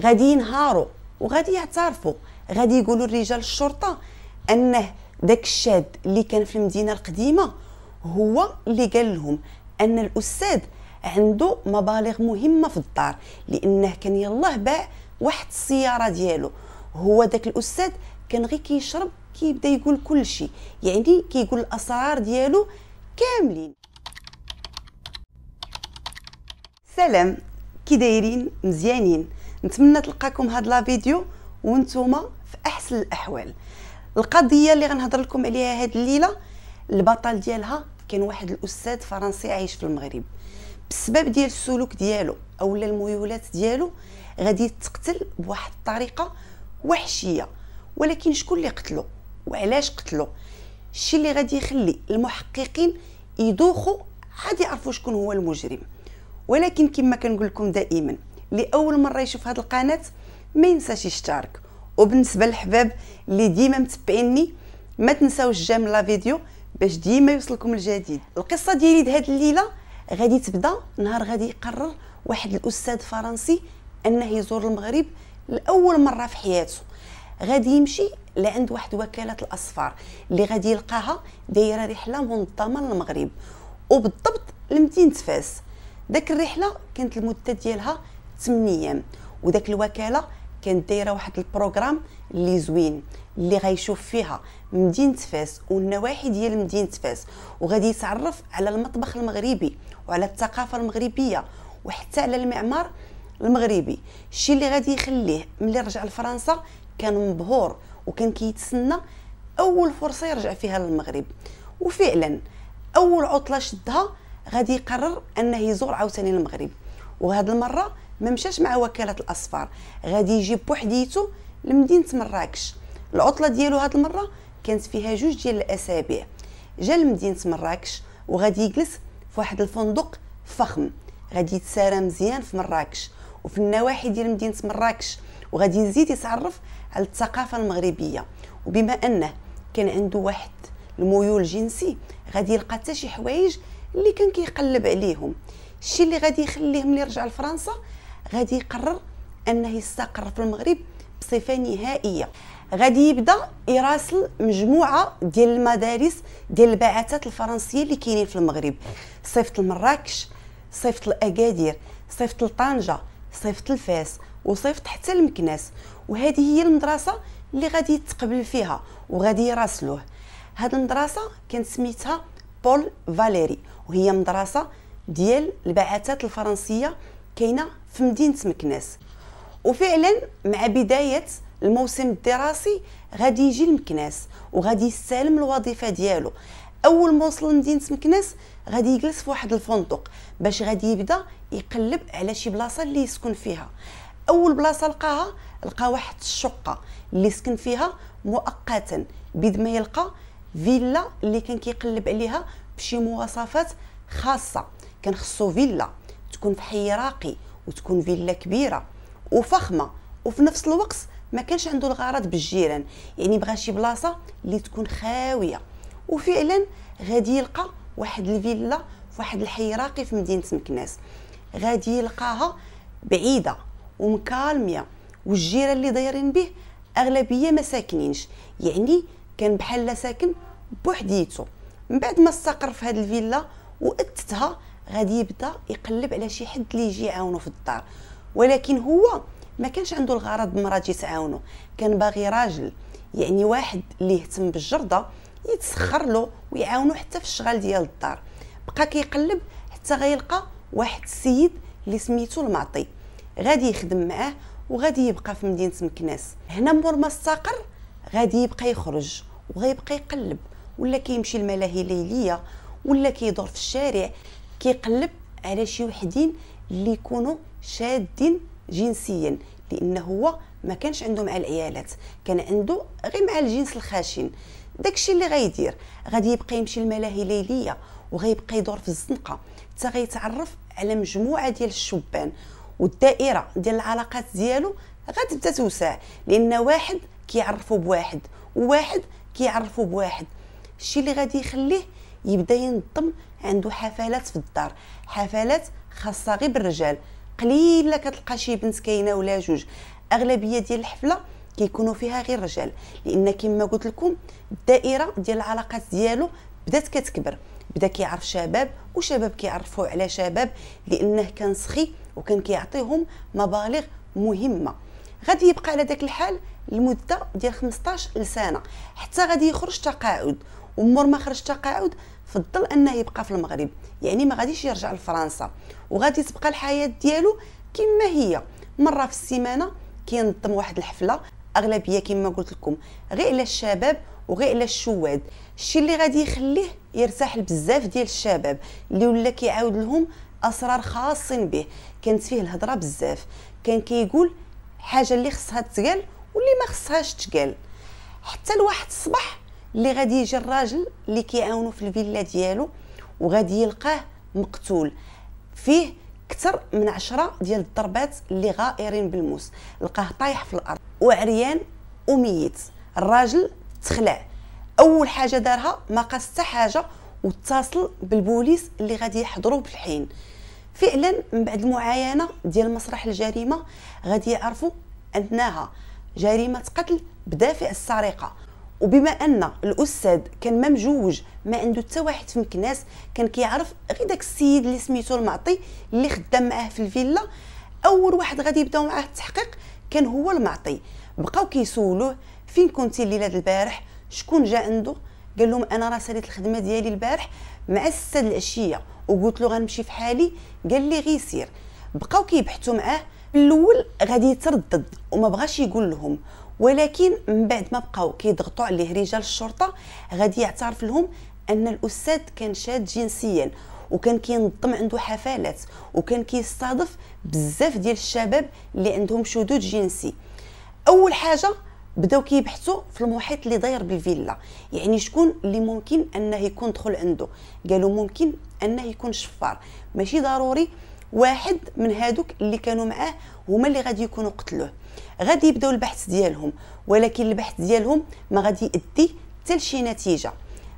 غادي ينهاروا وغادي يعترفوا غادي يقولوا لرجال الشرطه انه داك الشاد اللي كان في المدينه القديمه هو اللي قال لهم ان الاستاذ عنده مبالغ مهمه في الدار لانه كان يلاه باع واحد السياره ديالو هو داك الاستاذ كان غير كيشرب كيبدا يقول كل شيء يعني كيقول الاسرار ديالو كاملين سلام كي دايرين مزيانين نتمنى تلقاكم هاد لا فيديو وانتوما في احسن الاحوال القضيه اللي غنهضر لكم عليها هاد الليله البطل ديالها كان واحد الاستاذ فرنسي عايش في المغرب بسبب ديال السلوك ديالو اولا الميولات ديالو غادي تقتل بواحد الطريقه وحشيه ولكن شكون اللي قتلو وعلاش قتلو الشيء اللي غادي يخلي المحققين يدوخوا عاد يعرفوا شكون هو المجرم ولكن كما كنقول لكم دائما لاول مره يشوف هذه القناه ما ينساش يشترك وبالنسبه للحباب اللي ديما متبعيني ما تنساوش جام لا فيديو باش ديما يوصلكم الجديد القصه ديالي هذه الليله غادي تبدا نهار غادي يقرر واحد الاستاذ فرنسي انه يزور المغرب لاول مره في حياته غادي يمشي لعند واحد وكاله الاصفار اللي غادي يلقاها دايره رحله منظمه للمغرب وبالضبط لمدينه فاس داك الرحله كانت المده ديالها 8 ايام وداك الوكاله كانت دايره واحد البروغرام اللي زوين اللي غيشوف فيها مدينه فاس والنواحي ديال مدينه فاس وغادي يتعرف على المطبخ المغربي وعلى الثقافه المغربيه وحتى على المعمار المغربي الشيء اللي غادي يخليه ملي رجع لفرنسا كان مبهور وكان كيتسنى اول فرصه يرجع فيها للمغرب وفعلا اول عطله شدها غادي يقرر انه يزور عاوتاني المغرب وهاد المره ما مشاش مع وكاله الاصفار غادي يجي بوحديتو لمدينه مراكش العطله ديالو هاد المره كانت فيها جوج ديال الاسابيع جا لمدينه مراكش وغادي يجلس في واحد الفندق فخم غادي يتسارى مزيان في مراكش وفي النواحي ديال مدينه مراكش وغادي يزيد يتعرف على الثقافه المغربيه وبما انه كان عنده واحد الميول جنسي غادي يلقى حتى شي حوايج اللي كان كيقلب عليهم الشيء اللي غادي يخليه ملي يرجع لفرنسا غادي يقرر انه يستقر في المغرب بصفه نهائيه غادي يبدا يراسل مجموعه ديال المدارس ديال البعثات الفرنسيه اللي كاينين في المغرب صيفط لمراكش صيفط لاكادير صيفط لطنجه صيفط لفاس وصيفط حتى لمكناس وهذه هي المدرسه اللي غادي يتقبل فيها وغادي يراسلوه هاد المدرسه كانت سميتها بول فاليري وهي مدرسه ديال البعثات الفرنسيه كاينه في مدينه مكناس وفعلا مع بدايه الموسم الدراسي غادي يجي لمكناس وغادي يستلم الوظيفه ديالو اول ما وصل لمدينه مكناس غادي يجلس في واحد الفندق باش غادي يبدا يقلب على شي بلاصه اللي يسكن فيها اول بلاصه لقاها لقى واحد الشقه اللي سكن فيها مؤقتا بيد ما يلقى فيلا اللي كان كيقلب عليها بشي مواصفات خاصه كان خصو فيلا تكون في حي راقي وتكون فيلا كبيره وفخمه وفي نفس الوقت ما كانش عنده الغرض بالجيران يعني بغى شي بلاصه اللي تكون خاويه وفعلا غادي يلقى واحد الفيلا في واحد الحي راقي في مدينه مكناس غادي يلقاها بعيده ومكالميه والجيران اللي دايرين به اغلبيه ما ساكنينش يعني كان بحال ساكن بوحديتو من بعد ما استقر في هذه الفيلا واتتها غادي يبدا يقلب على شي حد اللي يجي يعاونو في الدار ولكن هو ما كانش عنده الغرض مراتي تعاونو كان باغي راجل يعني واحد اللي يهتم بالجرده يتسخر له ويعاونو حتى في الشغل ديال الدار بقى كيقلب حتى غيلقى واحد السيد اللي سميتو المعطي غادي يخدم معاه وغادي يبقى في مدينه مكناس هنا مور ما استقر غادي يبقى يخرج وغيبقى يقلب ولا كيمشي الملاهي الليليه ولا كيدور في الشارع كيقلب على شي وحدين اللي يكونوا شادين جنسيا لان هو ما كانش عنده مع العيالات كان عنده غير مع الجنس الخاشن داكشي اللي غيدير غادي يبقى يمشي الملاهي ليليه وغيبقى يدور في الزنقه حتى غيتعرف على مجموعه ديال الشبان والدائره ديال العلاقات ديالو غتبدا توسع لان واحد كيعرفو بواحد وواحد كيعرفو بواحد الشيء اللي غادي يخليه يبدا ينظم عنده حفلات في الدار حفلات خاصه غير بالرجال قليله كتلقى شي بنت كاينه ولا جوج اغلبيه ديال الحفله كيكونوا فيها غير رجال لان كما قلت لكم الدائره ديال العلاقات ديالو بدات كتكبر بدا كيعرف شباب وشباب كيعرفوا على شباب لانه كان سخي وكان كيعطيهم مبالغ مهمه غادي يبقى على داك الحال لمده ديال 15 سنه حتى غادي يخرج تقاعد ومور ما خرج تقاعد فضل انه يبقى في المغرب يعني ما غاديش يرجع لفرنسا وغادي تبقى الحياه ديالو كما هي مره في السيمانه كينظم واحد الحفله اغلبيه كما قلت لكم غير على الشباب وغير على الشواد الشيء اللي غادي يخليه يرتاح لبزاف ديال الشباب اللي ولا كيعاود لهم اسرار خاصين به كانت فيه الهضره بزاف كان كيقول حاجه اللي خصها تقال واللي ما خصهاش تقال حتى لواحد الصباح اللي غادي يجي الراجل اللي كيعاونو في الفيلا ديالو وغادي يلقاه مقتول فيه اكثر من عشرة ديال الضربات اللي غائرين بالموس لقاه طايح في الارض وعريان وميت الراجل تخلع اول حاجه دارها ما قاس حتى حاجه واتصل بالبوليس اللي غادي يحضروا بالحين فعلا من بعد المعاينه ديال مسرح الجريمه غادي يعرفوا انها جريمه قتل بدافع السرقه وبما ان الاستاذ كان ما مجوج ما عنده حتى واحد في مكناس كان كيعرف غير داك السيد اللي سميتو المعطي اللي خدام معاه في الفيلا اول واحد غادي يبداو معاه التحقيق كان هو المعطي بقاو كيسولوه فين كنتي الليله البارح شكون جا عنده قال لهم انا راه ساليت الخدمه ديالي البارح مع 6 العشيه وقلت له غنمشي في حالي قال لي غيسير بقاو كيبحثوا معاه الاول غادي يتردد وما بغاش يقول لهم ولكن من بعد ما بقاو كيضغطوا عليه رجال الشرطه غادي يعترف لهم ان الاستاذ كان شاد جنسيا وكان كينظم عنده حفلات وكان كيستضيف بزاف ديال الشباب اللي عندهم شذوذ جنسي اول حاجه بداو كيبحثوا في المحيط اللي داير بالفيلا يعني شكون اللي ممكن انه يكون دخل عنده قالوا ممكن انه يكون شفار ماشي ضروري واحد من هادوك اللي كانوا معاه هما اللي غادي يكونوا قتلوه غادي يبداو البحث ديالهم ولكن البحث ديالهم ما غادي يدي حتى لشي نتيجه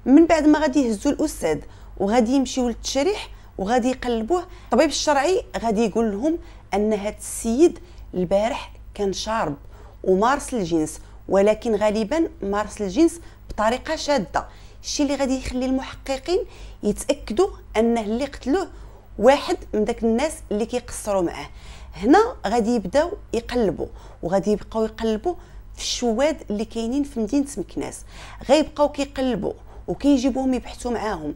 من بعد ما غادي يهزوا الاستاذ وغادي يمشيو للتشريح وغادي يقلبوه الطبيب الشرعي غادي يقول لهم ان هذا السيد البارح كان شارب ومارس الجنس ولكن غالبا مارس الجنس بطريقه شاده الشيء اللي غادي يخلي المحققين يتاكدوا انه اللي قتلوه واحد من داك الناس اللي كيقصروا معاه هنا غادي يبداو يقلبوا وغادي يبقاو يقلبوا في الشواد اللي كاينين في مدينه مكناس غيبقاو كيقلبوا وكيجيبوهم يبحثوا معاهم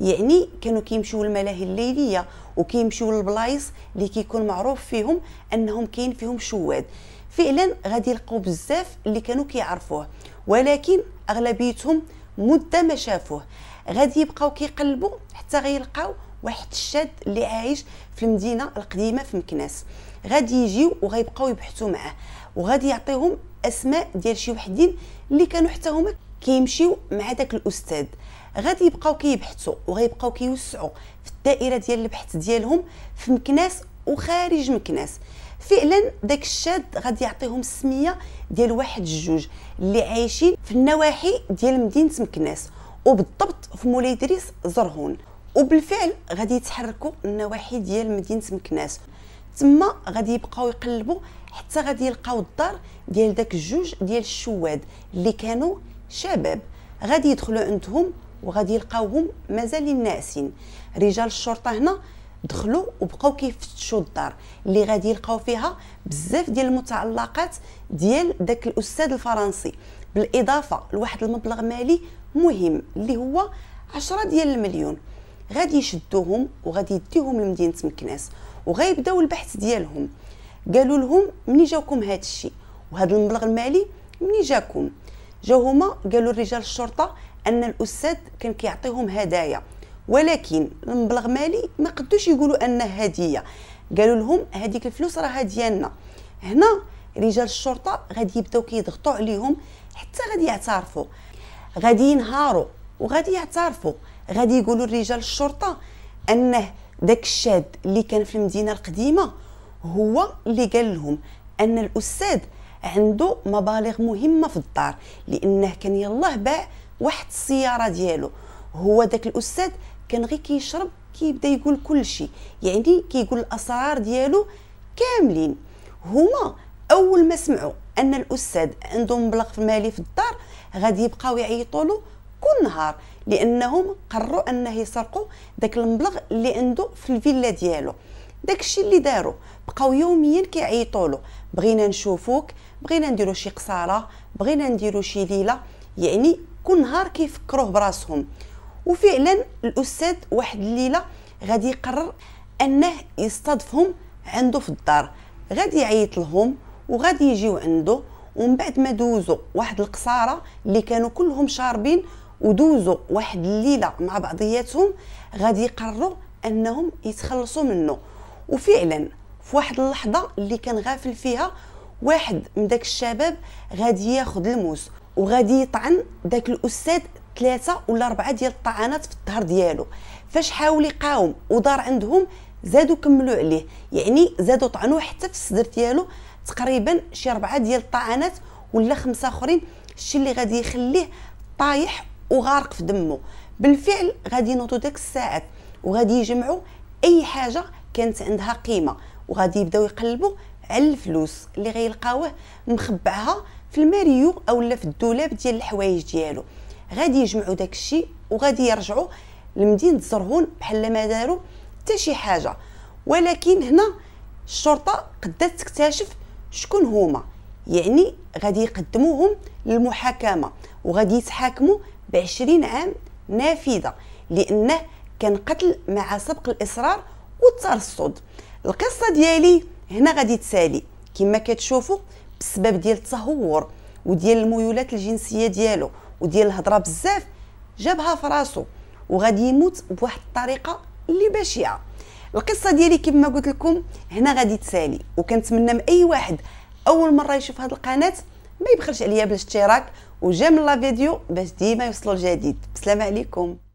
يعني كانوا كيمشيو للملاهي الليليه وكيمشيو للبلايص اللي كيكون معروف فيهم انهم كاين فيهم شواد فعلا غادي يلقاو بزاف اللي كانوا كيعرفوه ولكن اغلبيتهم مده ما شافوه غادي يبقاو كيقلبوا حتى غيلقاو واحد الشاد اللي عايش في المدينه القديمه في مكناس غادي يجيو وغيبقاو يبحثوا معاه وغادي يعطيهم اسماء ديال شي وحدين اللي كانوا حتى هما كيمشيو مع داك الاستاذ غادي يبقاو كيبحثوا وغيبقاو كيوسعوا في الدائره ديال البحث ديالهم في مكناس وخارج مكناس فعلا داك الشاد غادي يعطيهم السميه ديال واحد الجوج اللي عايشين في النواحي ديال مدينه مكناس وبالضبط في مولاي ادريس زرهون وبالفعل غادي يتحركوا النواحي ديال مدينه مكناس تما غادي يبقاو يقلبوا حتى غادي يلقاو الدار ديال داك الجوج ديال الشواد اللي كانوا شباب غادي يدخلوا عندهم وغادي يلقاوهم مازال ناعسين رجال الشرطه هنا دخلوا وبقاو كيفتشوا الدار اللي غادي يلقاو فيها بزاف ديال المتعلقات ديال داك الاستاذ الفرنسي بالاضافه لواحد المبلغ مالي مهم اللي هو عشرة ديال المليون غادي يشدوهم وغادي يديهم لمدينه مكناس وغيبداو البحث ديالهم قالوا لهم مني جاكم هذا الشيء وهذا المبلغ المالي مني جاكم جاو هما قالوا لرجال الشرطه ان الاستاذ كان كيعطيهم هدايا ولكن المبلغ مالي ما قدوش يقولوا انه هديه قالوا لهم هذيك الفلوس راها ديالنا هنا رجال الشرطه غادي يبداو كيضغطوا عليهم حتى غادي يعترفوا غادي ينهاروا وغادي يعترفوا غادي يقولوا الرجال الشرطه انه داك الشاد اللي كان في المدينه القديمه هو اللي قال لهم ان الاستاذ عنده مبالغ مهمه في الدار لانه كان يلاه باع واحد السياره ديالو هو داك الاستاذ كان غير كيشرب كيبدا يقول كل شيء يعني كيقول الاسرار ديالو كاملين هما اول ما سمعوا ان الاستاذ عنده مبلغ مالي في الدار غادي يبقاو يعيطوا له كل نهار لانهم قرروا انه يسرقوا داك المبلغ اللي عنده في الفيلا ديالو داكشي اللي داروا بقاو يوميا كيعيطوا له بغينا نشوفوك بغينا نديرو شي قصاره بغينا نديرو شي ليله يعني كل نهار كيفكروه براسهم وفعلا الاستاذ واحد الليله غادي يقرر انه يستضفهم عنده في الدار غادي يعيط لهم وغادي يجيو عنده ومن بعد ما دوزوا واحد القصاره اللي كانوا كلهم شاربين ودوزوا واحد الليله مع بعضياتهم غادي يقرروا انهم يتخلصوا منه وفعلا في واحد اللحظه اللي كان غافل فيها واحد من داك الشباب غادي ياخذ الموس وغادي يطعن داك الاستاذ ثلاثه ولا اربعه ديال الطعنات في الظهر ديالو فاش حاول يقاوم ودار عندهم زادوا كملوا عليه يعني زادوا طعنوا حتى في الصدر ديالو تقريبا شي اربعه ديال الطعنات ولا خمسه اخرين الشيء اللي غادي يخليه طايح وغارق في دمه بالفعل غادي ينوضوا ديك الساعات وغادي يجمعوا اي حاجه كانت عندها قيمه وغادي يبداو يقلبوا على الفلوس اللي غيلقاوه مخبعها في الماريو اولا في الدولاب ديال الحوايج ديالو غادي يجمعوا داك الشيء وغادي يرجعوا لمدينه زرهون بحال ما داروا حتى شي حاجه ولكن هنا الشرطه قدات تكتشف شكون هما يعني غادي يقدموهم للمحاكمه وغادي يتحاكموا بعشرين عام نافذة لأنه كان قتل مع سبق الإصرار والترصد القصة ديالي هنا غادي تسالي كما كتشوفوا بسبب ديال التهور وديال الميولات الجنسية ديالو وديال الهضرة بزاف جابها فراسو وغادي يموت بواحد الطريقة اللي بشعة القصة ديالي كما قلت لكم هنا غادي تسالي وكنتمنى من أي واحد أول مرة يشوف هذه القناة ما يبخلش عليا بالاشتراك وجيم من لا فيديو باش ديما يوصلوا الجديد بسلام عليكم